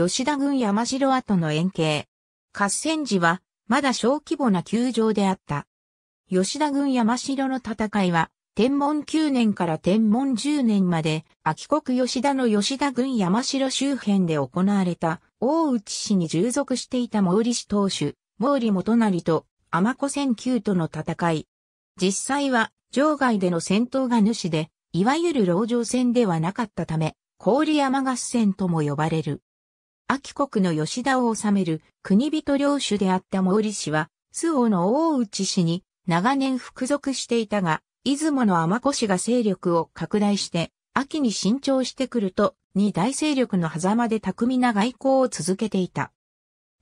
吉田郡山城跡の円形。合戦時は、まだ小規模な球場であった。吉田軍山城の戦いは、天文9年から天文10年まで、秋国吉田の吉田軍山城周辺で行われた、大内氏に従属していた毛利氏当主、毛利元成と、天子戦級との戦い。実際は、場外での戦闘が主で、いわゆる籠城戦ではなかったため、郡山合戦とも呼ばれる。秋国の吉田を治める国人領主であった毛利氏は、周王の大内氏に長年服属していたが、出雲の天氏が勢力を拡大して、秋に伸長してくると、二大勢力の狭間で巧みな外交を続けていた。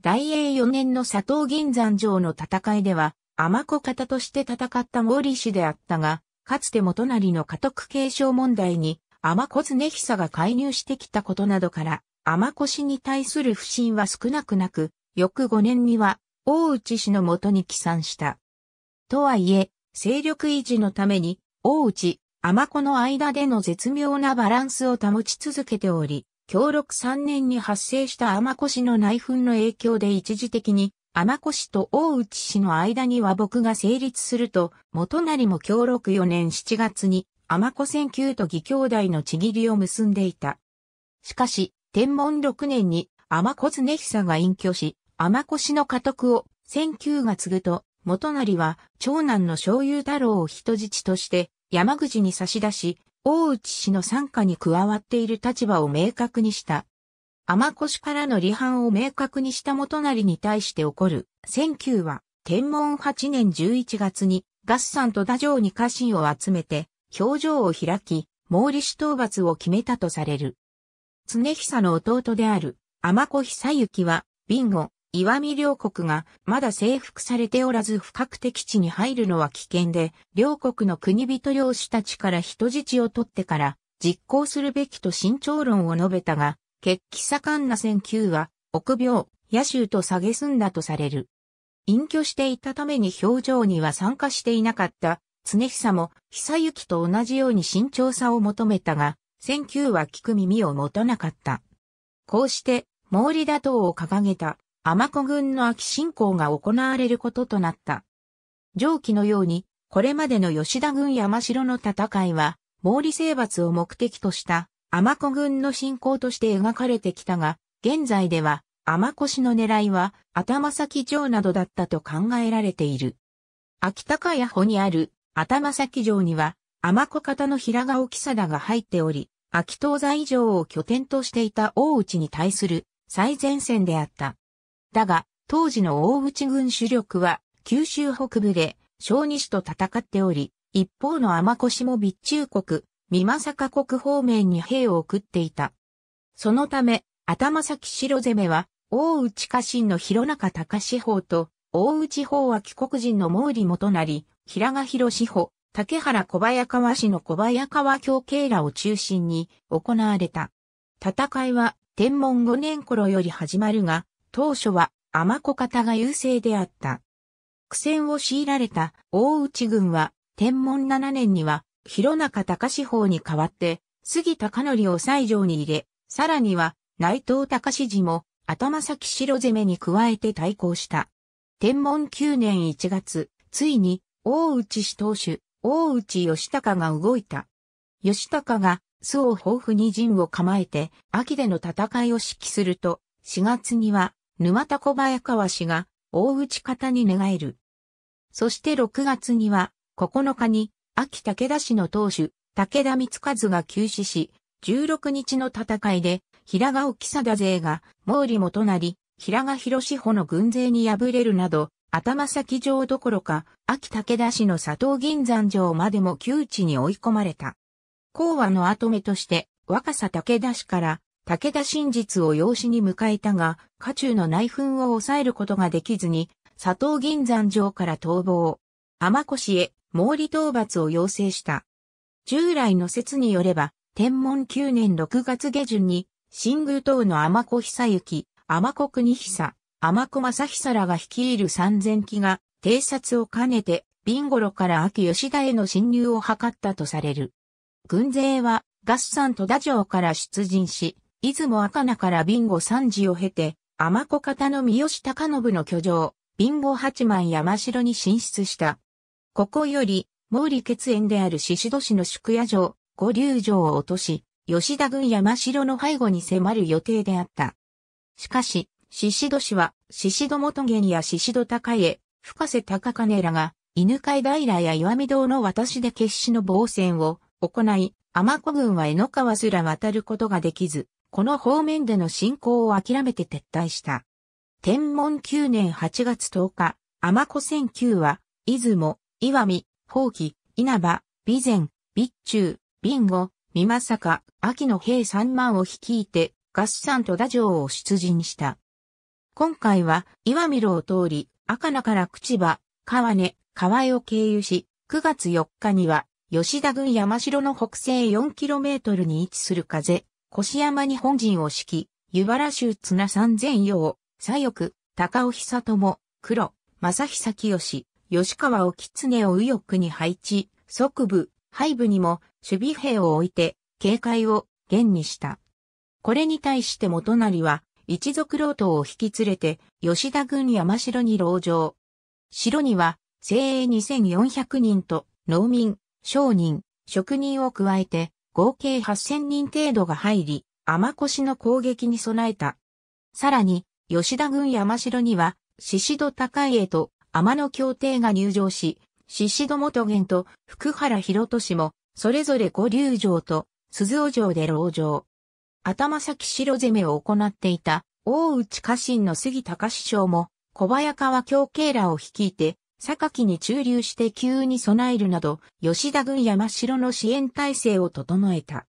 大英四年の佐藤銀山城の戦いでは、天子方として戦った毛利氏であったが、かつて元成の家督継承問題に、天子常久が介入してきたことなどから、天越に対する不信は少なくなく、翌5年には大内氏のもとに帰参した。とはいえ、勢力維持のために、大内、天子の間での絶妙なバランスを保ち続けており、協力3年に発生した天子氏の内紛の影響で一時的に、天子氏と大内氏の間に和睦が成立すると、元成も協力4年7月に、天子選級と義兄弟のちぎりを結んでいた。しかし、天文6年に天子常久が隠居し、天氏の家督を千九が継ぐと、元成は長男の昭雄太郎を人質として山口に差し出し、大内氏の参加に加わっている立場を明確にした。天氏からの離反を明確にした元成に対して起こる、千九は、天文8年11月に、合算と太政に家臣を集めて、表情を開き、毛利氏討伐を決めたとされる。常久の弟である、天子久行は、ビンゴ、岩見両国がまだ征服されておらず不確定地に入るのは危険で、両国の国人領主たちから人質を取ってから実行するべきと慎重論を述べたが、決起盛んな戦球は、臆病、野州と下げすんだとされる。隠居していたために表情には参加していなかった、常久も久行と同じように慎重さを求めたが、千九は聞く耳を持たなかった。こうして、毛利打倒を掲げた、天子軍の秋進行が行われることとなった。上記のように、これまでの吉田軍山城の戦いは、毛利征伐を目的とした、天子軍の進行として描かれてきたが、現在では、天子氏の狙いは、頭先城などだったと考えられている。秋高屋保にある、頭先城には、天子方の平賀沖貞が入っており、秋東西城を拠点としていた大内に対する最前線であった。だが、当時の大内軍主力は九州北部で小西と戦っており、一方の天越も備中国、三作国方面に兵を送っていた。そのため、頭先城攻めは、大内家臣の広中隆志法と、大内法は帰国人の毛利元成、平賀広志法、竹原小早川市の小早川教慶らを中心に行われた。戦いは天文5年頃より始まるが、当初は天子方が優勢であった。苦戦を強いられた大内軍は天文7年には広中隆志法に代わって杉高則を西条に入れ、さらには内藤隆寺も頭先白攻めに加えて対抗した。天文9年1月、ついに大内氏当主、大内義高が動いた。義高が、巣を豊富に陣を構えて、秋での戦いを指揮すると、4月には、沼田小早川氏が、大内方に寝返る。そして6月には、9日に、秋武田氏の当主、武田光和が急死し、16日の戦いで、平賀沖貞勢が、毛利元就、平賀広志保の軍勢に敗れるなど、頭先城どころか、秋武田市の佐藤銀山城までも窮地に追い込まれた。講和の後目として、若狭武田氏から、武田真実を養子に迎えたが、家中の内紛を抑えることができずに、佐藤銀山城から逃亡。天越へ、毛利討伐を要請した。従来の説によれば、天文9年6月下旬に、新宮島の天子久行、天子国久、天子正久らが率いる三千機が偵察を兼ねて、ビンゴロから秋吉田への侵入を図ったとされる。軍勢は、ガス山戸田城から出陣し、出雲赤名からビンゴ三次を経て、天子方の三好高信の居城、ビンゴ八幡山城に進出した。ここより、毛利血縁である宍戸市の宿屋城、五竜城を落とし、吉田軍山城の背後に迫る予定であった。しかし、宍戸氏は、宍戸元元や宍戸高江、深瀬高金らが、犬飼平や岩見堂の渡しで決死の防戦を行い、天子軍は江の川すら渡ることができず、この方面での進行を諦めて撤退した。天文9年8月10日、天子戦9は、出雲、岩見、宝器、稲葉、備前、備中、備後、美正か、秋の兵3万を率いて、合算戸田城を出陣した。今回は岩見路を通り、赤名から口場、川根、川江を経由し、9月4日には、吉田郡山城の北西 4km に位置する風、越山に本陣を敷き、湯原州綱三千葉、左翼、高尾久友、黒、正久清、吉川を狐を右翼に配置、側部、背部にも守備兵を置いて、警戒を現にした。これに対して元成は、一族老頭を引き連れて、吉田軍山城に籠城。城には、精鋭2400人と、農民、商人、職人を加えて、合計8000人程度が入り、天越の攻撃に備えた。さらに、吉田軍山城には、宍戸高家と天野協定が入城し、宍戸元元と福原博俊も、それぞれ五竜城と鈴尾城で籠城。頭先白攻めを行っていた、大内家臣の杉隆将も、小早川京慶らを率いて、榊に駐留して急に備えるなど、吉田軍山城の支援体制を整えた。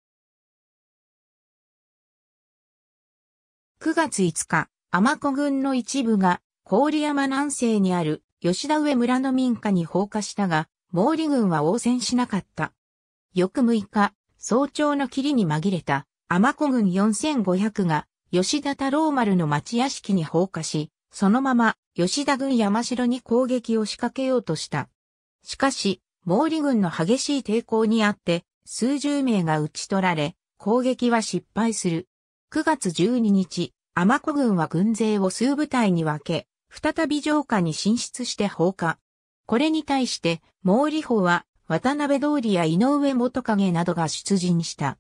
9月5日、天子軍の一部が、郡山南西にある吉田上村の民家に放火したが、毛利軍は応戦しなかった。翌6日、早朝の霧に紛れた天子軍4500が吉田太郎丸の町屋敷に放火し、そのまま吉田軍山城に攻撃を仕掛けようとした。しかし、毛利軍の激しい抵抗にあって、数十名が撃ち取られ、攻撃は失敗する。9月12日、天子軍は軍勢を数部隊に分け、再び城下に進出して放火。これに対して、毛利法は渡辺通りや井上元影などが出陣した。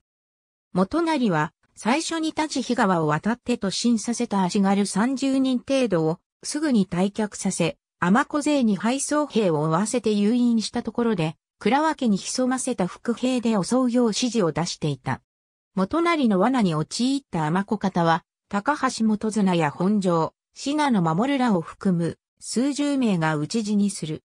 元成は、最初に立ち日川を渡って突進させた足軽30人程度を、すぐに退却させ、天子勢に配送兵を追わせて誘引したところで、倉分けに潜ませた副兵で襲うよう指示を出していた。元成の罠に陥った天子方は、高橋元綱や本城、信濃守らを含む数十名が討ち死にする。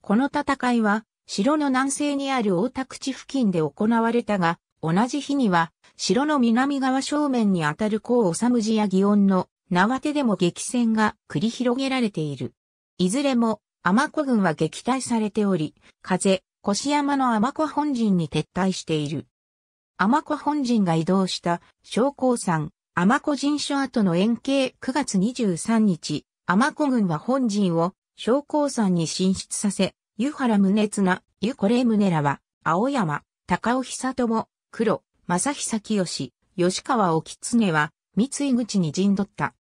この戦いは、城の南西にある大田口付近で行われたが、同じ日には城の南側正面にあたる高治寺や祇園の縄手でも激戦が繰り広げられている。いずれも、天子軍は撃退されており、風、越山の天子本陣に撤退している。天子本陣が移動した将校山、天子陣所跡の延慶9月23日、天子軍は本陣を将校山に進出させ、湯原宗綱、湯これ宗らは、青山、高尾久友、黒、正久清、吉川沖常は、三井口に陣取った。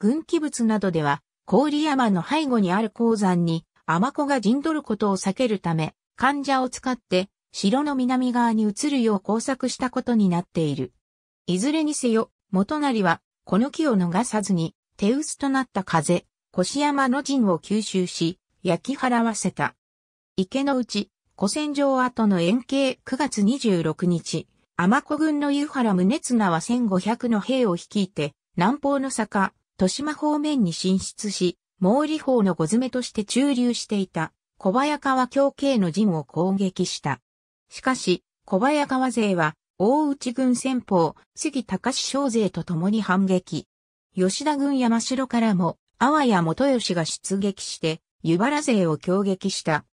軍記物などでは、郡山の背後にある鉱山に、天子が陣取ることを避けるため、患者を使って、城の南側に移るよう工作したことになっている。いずれにせよ、元成は、この木を逃さずに、手薄となった風、越山の陣を吸収し、焼き払わせた。池の内、古戦場跡の円形9月26日、天子軍の湯原宗綱は1500の兵を率いて、南方の坂、豊島方面に進出し、毛利法の御詰めとして駐留していた小早川京系の陣を攻撃した。しかし、小早川勢は、大内軍先方、杉隆将勢と共に反撃。吉田軍山城からも、阿波や元吉が出撃して、湯原勢を強撃した。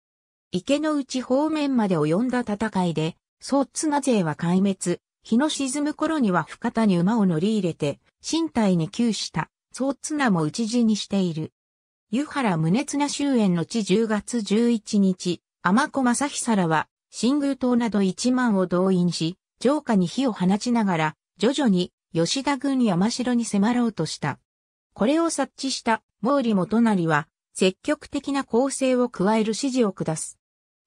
池の内方面まで及んだ戦いで、総綱勢は壊滅、日の沈む頃には深田に馬を乗り入れて、身体に窮した、総綱も討ち死にしている。湯原宗綱終焉の地10月11日、天子正久らは、新宮島など1万を動員し、城下に火を放ちながら、徐々に吉田軍山城に迫ろうとした。これを察知した毛利元成は、積極的な攻勢を加える指示を下す。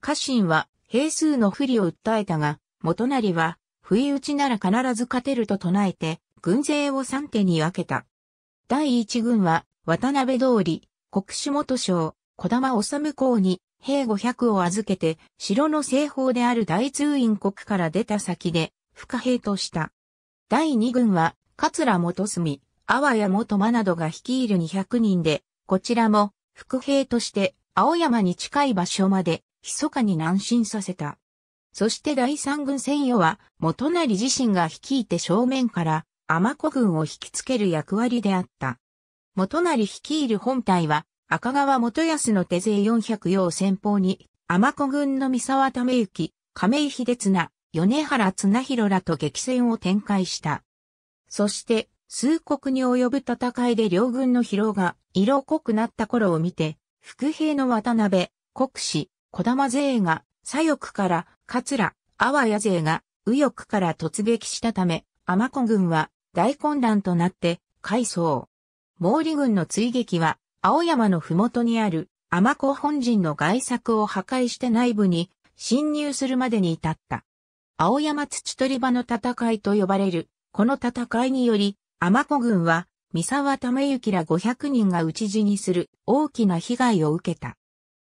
家臣は兵数の不利を訴えたが、元就は、不意打ちなら必ず勝てると唱えて、軍勢を三手に分けた。第一軍は、渡辺通り、国主元将、小玉治公に、兵五百を預けて、城の西方である大通院国から出た先で、不可兵とした。第二軍は、桂元住、阿波谷元間などが率いる200人で、こちらも、副兵として、青山に近い場所まで密かに難進させた。そして第三軍専用は、元成自身が率いて正面から、天子軍を引きつける役割であった。元成率いる本隊は、赤川元康の手勢四百0用先方に、天子軍の三沢為行、亀井秀綱、米原綱広らと激戦を展開した。そして、数国に及ぶ戦いで両軍の疲労が色濃くなった頃を見て、副兵の渡辺、国士、小玉勢が左翼から桂、阿波屋勢が右翼から突撃したため、天子軍は大混乱となって改装。毛利軍の追撃は青山の麓にある天子本陣の外柵を破壊して内部に侵入するまでに至った。青山土取り場の戦いと呼ばれる、この戦いにより、天子軍は三沢為行ら500人が討ち死にする大きな被害を受けた。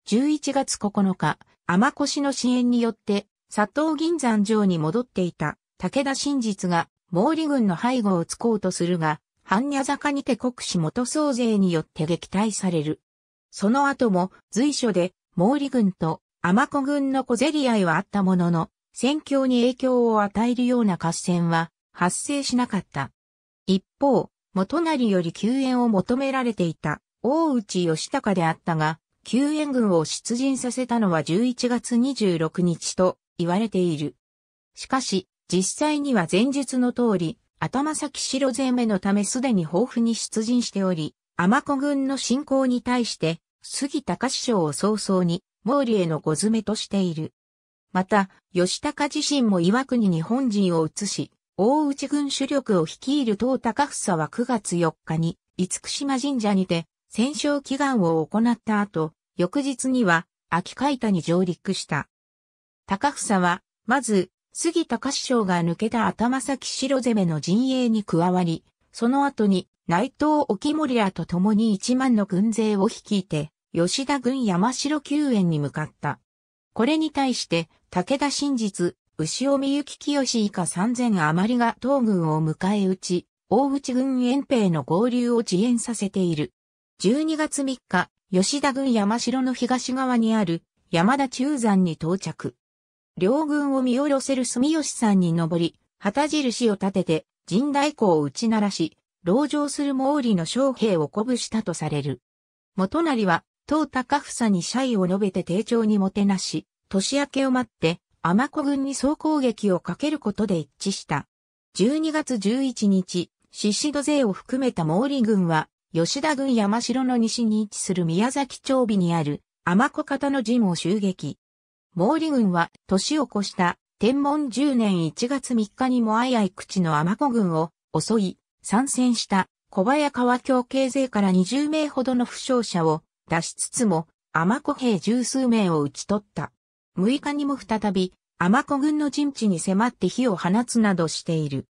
11月9日、天越の支援によって、佐藤銀山城に戻っていた武田真実が毛利軍の背後をつこうとするが、半夜坂にて国士元総勢によって撃退される。その後も随所で毛利軍と天子軍の小競り合いはあったものの、戦況に影響を与えるような合戦は発生しなかった。一方、元成より救援を求められていた大内義高であったが、救援軍を出陣させたのは11月26日と言われている。しかし、実際には前述の通り、頭先白攻めのためすでに豊富に出陣しており、天子軍の侵攻に対して、杉高師匠を早々に、毛利へのご詰めとしている。また、吉高自身も岩国に本陣を移し、大内軍主力を率いる東高房は9月4日に、厳島神社にて、戦勝祈願を行った後、翌日には秋海田に上陸した。高房は、まず、杉隆将が抜けた頭先城攻めの陣営に加わり、その後に内藤沖森らと共に一万の軍勢を率いて、吉田軍山城救援に向かった。これに対して、武田真実、牛尾美幸清以下三千余りが東軍を迎え撃ち、大内軍遠兵の合流を遅延させている。12月3日、吉田軍山城の東側にある山田中山に到着。両軍を見下ろせる住吉山に登り、旗印を立てて神代港を打ち鳴らし、籠城する毛利の将兵を鼓舞したとされる。元成は、当高房に謝意を述べて丁重にもてなし、年明けを待って、天子軍に総攻撃をかけることで一致した。12月11日、獅子戸勢を含めた毛利軍は、吉田郡山城の西に位置する宮崎町尾にある天子方の陣を襲撃。毛利軍は年を越した天文10年1月3日にもあいあい口の天子軍を襲い参戦した小早川京経勢から20名ほどの負傷者を出しつつも天子兵十数名を討ち取った。6日にも再び天子軍の陣地に迫って火を放つなどしている。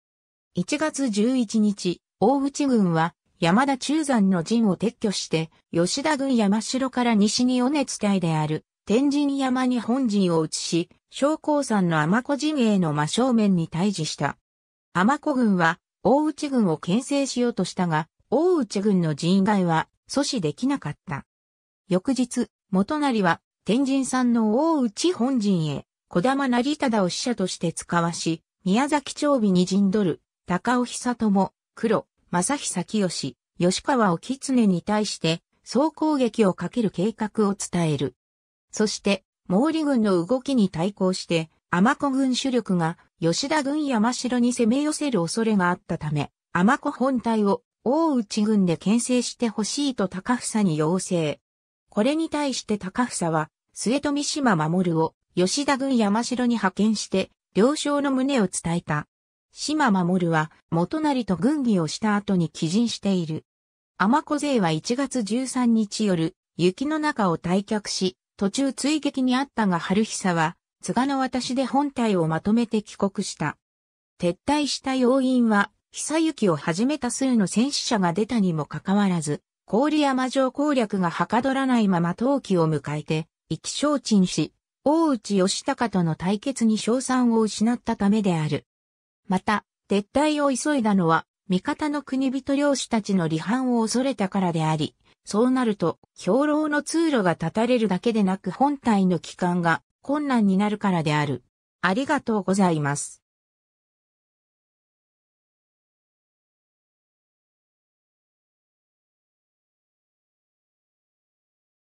1月11日、大内軍は山田中山の陣を撤去して、吉田軍山城から西に尾根地帯である、天神山に本陣を移し、将校山の天子陣営の真正面に対峙した。天子軍は、大内軍を牽制しようとしたが、大内軍の陣外は阻止できなかった。翌日、元成は、天神山の大内本陣へ、小玉成忠を使者として使わし、宮崎長尾に陣取る、高尾久友、黒、正久清、吉川を狐に対して総攻撃をかける計画を伝える。そして、毛利軍の動きに対抗して、天子軍主力が吉田軍山城に攻め寄せる恐れがあったため、天子本体を大内軍で牽制してほしいと高房に要請。これに対して高房は、末富島守を吉田軍山城に派遣して、了承の旨を伝えた。島守は元成と軍議をした後に帰陣している。天子勢は1月13日夜、雪の中を退却し、途中追撃にあったが春久は、津賀の私で本体をまとめて帰国した。撤退した要因は、久行を始めた数の戦死者が出たにもかかわらず、郡山城攻略がはかどらないまま冬季を迎えて、意気消沈し、大内義高との対決に賞賛を失ったためである。また、撤退を急いだのは、味方の国人領主たちの離反を恐れたからであり、そうなると、兵糧の通路が断たれるだけでなく本体の帰還が困難になるからである。ありがとうございます。